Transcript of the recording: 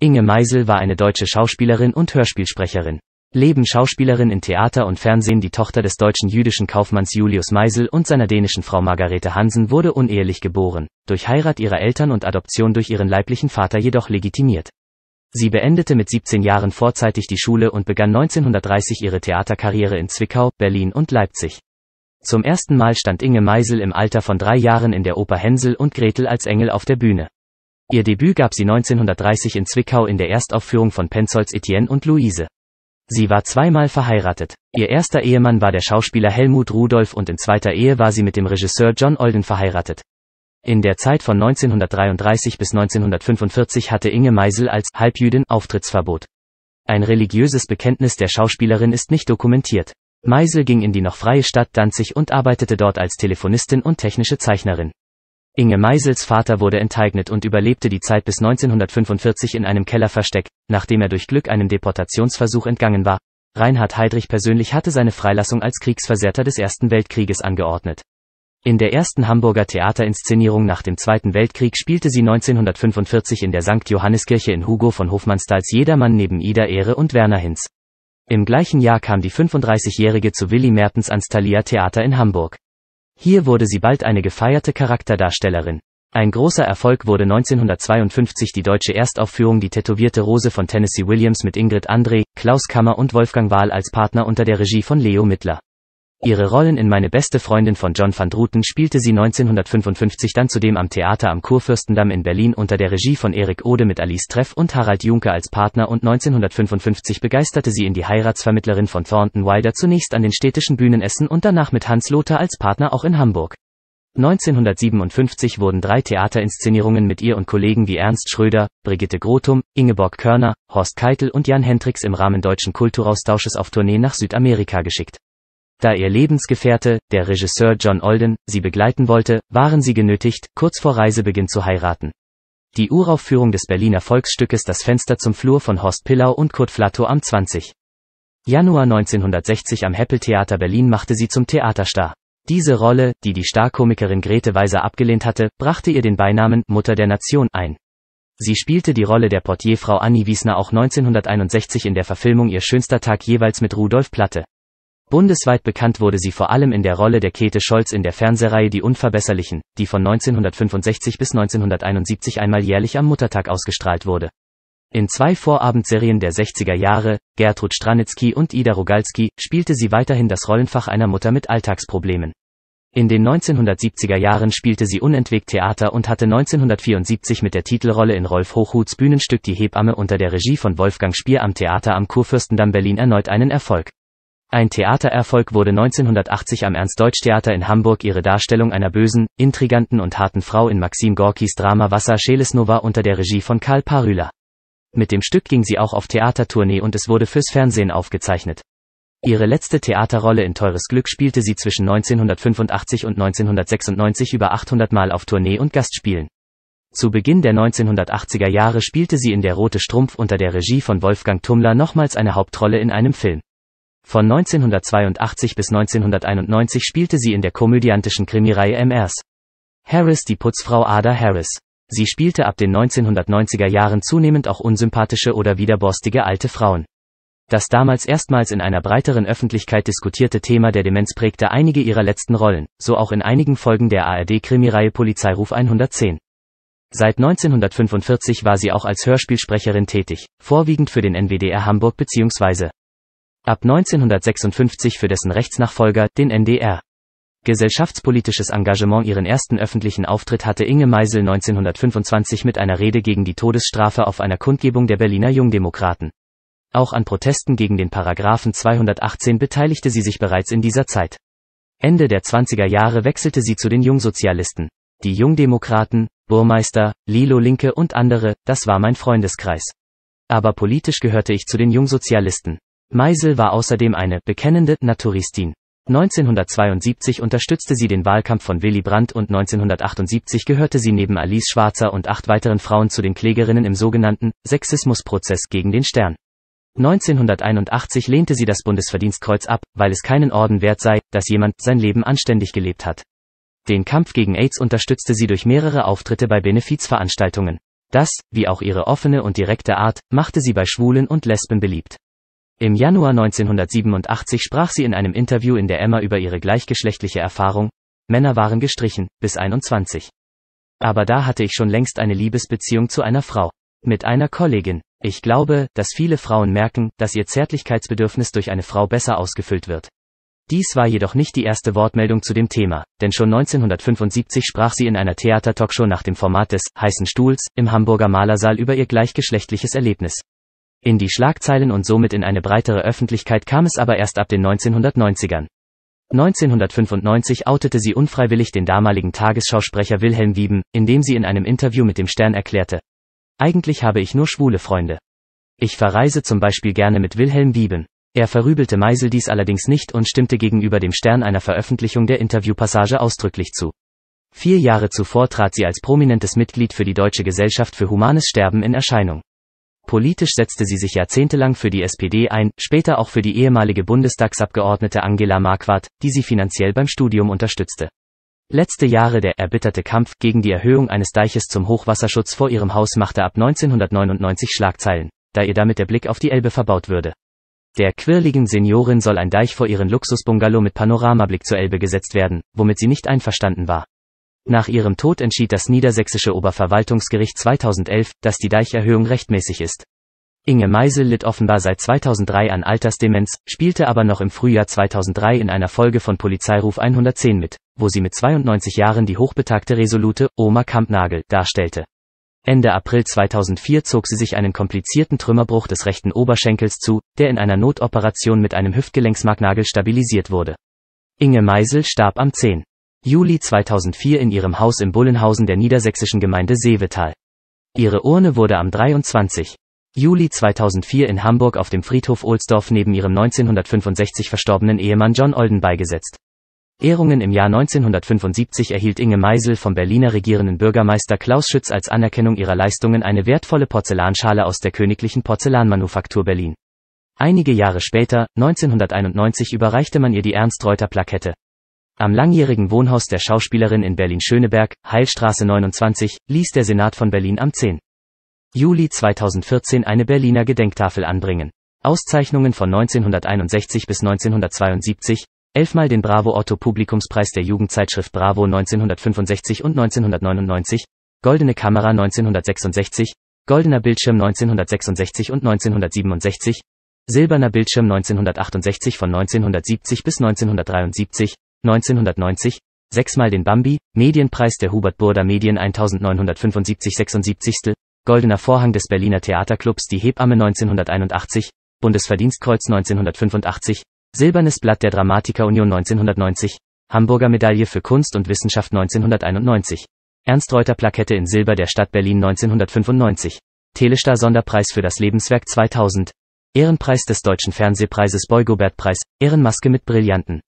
Inge Meisel war eine deutsche Schauspielerin und Hörspielsprecherin. Leben Schauspielerin in Theater und Fernsehen Die Tochter des deutschen jüdischen Kaufmanns Julius Meisel und seiner dänischen Frau Margarete Hansen wurde unehelich geboren, durch Heirat ihrer Eltern und Adoption durch ihren leiblichen Vater jedoch legitimiert. Sie beendete mit 17 Jahren vorzeitig die Schule und begann 1930 ihre Theaterkarriere in Zwickau, Berlin und Leipzig. Zum ersten Mal stand Inge Meisel im Alter von drei Jahren in der Oper Hänsel und Gretel als Engel auf der Bühne. Ihr Debüt gab sie 1930 in Zwickau in der Erstaufführung von Penzolds Etienne und Luise. Sie war zweimal verheiratet. Ihr erster Ehemann war der Schauspieler Helmut Rudolph und in zweiter Ehe war sie mit dem Regisseur John Olden verheiratet. In der Zeit von 1933 bis 1945 hatte Inge Meisel als Halbjüdin Auftrittsverbot. Ein religiöses Bekenntnis der Schauspielerin ist nicht dokumentiert. Meisel ging in die noch freie Stadt Danzig und arbeitete dort als Telefonistin und technische Zeichnerin. Inge Meisels Vater wurde enteignet und überlebte die Zeit bis 1945 in einem Kellerversteck, nachdem er durch Glück einem Deportationsversuch entgangen war. Reinhard Heydrich persönlich hatte seine Freilassung als Kriegsversehrter des Ersten Weltkrieges angeordnet. In der ersten Hamburger Theaterinszenierung nach dem Zweiten Weltkrieg spielte sie 1945 in der St. Johanneskirche in Hugo von Hofmannsthals Jedermann neben Ida Ehre und Werner Hinz. Im gleichen Jahr kam die 35-Jährige zu Willi Mertens ans Thalia Theater in Hamburg. Hier wurde sie bald eine gefeierte Charakterdarstellerin. Ein großer Erfolg wurde 1952 die deutsche Erstaufführung Die tätowierte Rose von Tennessee Williams mit Ingrid André, Klaus Kammer und Wolfgang Wahl als Partner unter der Regie von Leo Mittler. Ihre Rollen in Meine beste Freundin von John van Druten spielte sie 1955 dann zudem am Theater am Kurfürstendamm in Berlin unter der Regie von Erik Ode mit Alice Treff und Harald Juncker als Partner und 1955 begeisterte sie in die Heiratsvermittlerin von Thornton Wilder zunächst an den städtischen Bühnenessen und danach mit Hans Lothar als Partner auch in Hamburg. 1957 wurden drei Theaterinszenierungen mit ihr und Kollegen wie Ernst Schröder, Brigitte Grotum, Ingeborg Körner, Horst Keitel und Jan Hendricks im Rahmen deutschen Kulturaustausches auf Tournee nach Südamerika geschickt. Da ihr Lebensgefährte, der Regisseur John Olden, sie begleiten wollte, waren sie genötigt, kurz vor Reisebeginn zu heiraten. Die Uraufführung des Berliner Volksstückes Das Fenster zum Flur von Horst Pillau und Kurt Flatto am 20. Januar 1960 am Heppeltheater Berlin machte sie zum Theaterstar. Diese Rolle, die die Starkomikerin Grete Weiser abgelehnt hatte, brachte ihr den Beinamen Mutter der Nation ein. Sie spielte die Rolle der Portierfrau Annie Wiesner auch 1961 in der Verfilmung Ihr schönster Tag jeweils mit Rudolf Platte. Bundesweit bekannt wurde sie vor allem in der Rolle der Käthe Scholz in der Fernsehreihe Die Unverbesserlichen, die von 1965 bis 1971 einmal jährlich am Muttertag ausgestrahlt wurde. In zwei Vorabendserien der 60er Jahre, Gertrud Stranitzky und Ida Rogalski, spielte sie weiterhin das Rollenfach einer Mutter mit Alltagsproblemen. In den 1970er Jahren spielte sie unentwegt Theater und hatte 1974 mit der Titelrolle in Rolf Hochhuts Bühnenstück Die Hebamme unter der Regie von Wolfgang Spier am Theater am Kurfürstendamm Berlin erneut einen Erfolg. Ein Theatererfolg wurde 1980 am Ernst-Deutsch-Theater in Hamburg ihre Darstellung einer bösen, intriganten und harten Frau in Maxim Gorkis Drama Wasser Schelesnova unter der Regie von Karl Parüler. Mit dem Stück ging sie auch auf Theatertournee und es wurde fürs Fernsehen aufgezeichnet. Ihre letzte Theaterrolle in Teures Glück spielte sie zwischen 1985 und 1996 über 800 Mal auf Tournee und Gastspielen. Zu Beginn der 1980er Jahre spielte sie in Der rote Strumpf unter der Regie von Wolfgang Tummler nochmals eine Hauptrolle in einem Film. Von 1982 bis 1991 spielte sie in der komödiantischen Krimireihe MRs. Harris die Putzfrau Ada Harris. Sie spielte ab den 1990er Jahren zunehmend auch unsympathische oder widerborstige alte Frauen. Das damals erstmals in einer breiteren Öffentlichkeit diskutierte Thema der Demenz prägte einige ihrer letzten Rollen, so auch in einigen Folgen der ARD-Krimireihe Polizeiruf 110. Seit 1945 war sie auch als Hörspielsprecherin tätig, vorwiegend für den NWDR Hamburg bzw ab 1956 für dessen Rechtsnachfolger, den NDR. Gesellschaftspolitisches Engagement Ihren ersten öffentlichen Auftritt hatte Inge Meisel 1925 mit einer Rede gegen die Todesstrafe auf einer Kundgebung der Berliner Jungdemokraten. Auch an Protesten gegen den Paragraphen 218 beteiligte sie sich bereits in dieser Zeit. Ende der 20er Jahre wechselte sie zu den Jungsozialisten. Die Jungdemokraten, Burmeister, Lilo Linke und andere, das war mein Freundeskreis. Aber politisch gehörte ich zu den Jungsozialisten. Meisel war außerdem eine bekennende Naturistin. 1972 unterstützte sie den Wahlkampf von Willy Brandt und 1978 gehörte sie neben Alice Schwarzer und acht weiteren Frauen zu den Klägerinnen im sogenannten Sexismusprozess gegen den Stern. 1981 lehnte sie das Bundesverdienstkreuz ab, weil es keinen Orden wert sei, dass jemand sein Leben anständig gelebt hat. Den Kampf gegen AIDS unterstützte sie durch mehrere Auftritte bei Benefizveranstaltungen. Das, wie auch ihre offene und direkte Art, machte sie bei Schwulen und Lesben beliebt. Im Januar 1987 sprach sie in einem Interview in der Emma über ihre gleichgeschlechtliche Erfahrung, Männer waren gestrichen, bis 21. Aber da hatte ich schon längst eine Liebesbeziehung zu einer Frau. Mit einer Kollegin. Ich glaube, dass viele Frauen merken, dass ihr Zärtlichkeitsbedürfnis durch eine Frau besser ausgefüllt wird. Dies war jedoch nicht die erste Wortmeldung zu dem Thema, denn schon 1975 sprach sie in einer Theater-Talkshow nach dem Format des heißen Stuhls im Hamburger Malersaal über ihr gleichgeschlechtliches Erlebnis. In die Schlagzeilen und somit in eine breitere Öffentlichkeit kam es aber erst ab den 1990ern. 1995 outete sie unfreiwillig den damaligen Tagesschausprecher Wilhelm Wieben, indem sie in einem Interview mit dem Stern erklärte. Eigentlich habe ich nur schwule Freunde. Ich verreise zum Beispiel gerne mit Wilhelm Wieben. Er verrübelte Meisel dies allerdings nicht und stimmte gegenüber dem Stern einer Veröffentlichung der Interviewpassage ausdrücklich zu. Vier Jahre zuvor trat sie als prominentes Mitglied für die Deutsche Gesellschaft für Humanes Sterben in Erscheinung. Politisch setzte sie sich jahrzehntelang für die SPD ein, später auch für die ehemalige Bundestagsabgeordnete Angela Marquardt, die sie finanziell beim Studium unterstützte. Letzte Jahre der erbitterte Kampf gegen die Erhöhung eines Deiches zum Hochwasserschutz vor ihrem Haus machte ab 1999 Schlagzeilen, da ihr damit der Blick auf die Elbe verbaut würde. Der quirligen Seniorin soll ein Deich vor ihren Luxusbungalow mit Panoramablick zur Elbe gesetzt werden, womit sie nicht einverstanden war. Nach ihrem Tod entschied das Niedersächsische Oberverwaltungsgericht 2011, dass die Deicherhöhung rechtmäßig ist. Inge Meisel litt offenbar seit 2003 an Altersdemenz, spielte aber noch im Frühjahr 2003 in einer Folge von Polizeiruf 110 mit, wo sie mit 92 Jahren die hochbetagte resolute Oma Kampnagel darstellte. Ende April 2004 zog sie sich einen komplizierten Trümmerbruch des rechten Oberschenkels zu, der in einer Notoperation mit einem Hüftgelenksmarknagel stabilisiert wurde. Inge Meisel starb am 10. Juli 2004 in ihrem Haus im Bullenhausen der niedersächsischen Gemeinde Seevetal. Ihre Urne wurde am 23. Juli 2004 in Hamburg auf dem Friedhof Ohlsdorf neben ihrem 1965 verstorbenen Ehemann John Olden beigesetzt. Ehrungen im Jahr 1975 erhielt Inge Meisel vom Berliner regierenden Bürgermeister Klaus Schütz als Anerkennung ihrer Leistungen eine wertvolle Porzellanschale aus der Königlichen Porzellanmanufaktur Berlin. Einige Jahre später, 1991 überreichte man ihr die Ernst-Reuter-Plakette. Am langjährigen Wohnhaus der Schauspielerin in Berlin-Schöneberg, Heilstraße 29, ließ der Senat von Berlin am 10. Juli 2014 eine Berliner Gedenktafel anbringen. Auszeichnungen von 1961 bis 1972, elfmal den Bravo Otto Publikumspreis der Jugendzeitschrift Bravo 1965 und 1999, Goldene Kamera 1966, Goldener Bildschirm 1966 und 1967, Silberner Bildschirm 1968 von 1970 bis 1973, 1990, sechsmal den Bambi, Medienpreis der Hubert Burda Medien 1975 76. Goldener Vorhang des Berliner Theaterclubs Die Hebamme 1981, Bundesverdienstkreuz 1985, Silbernes Blatt der Dramatiker Union 1990, Hamburger Medaille für Kunst und Wissenschaft 1991, Ernst Reuter Plakette in Silber der Stadt Berlin 1995, Telestar Sonderpreis für das Lebenswerk 2000, Ehrenpreis des Deutschen Fernsehpreises Beugobert-Preis, Ehrenmaske mit Brillanten.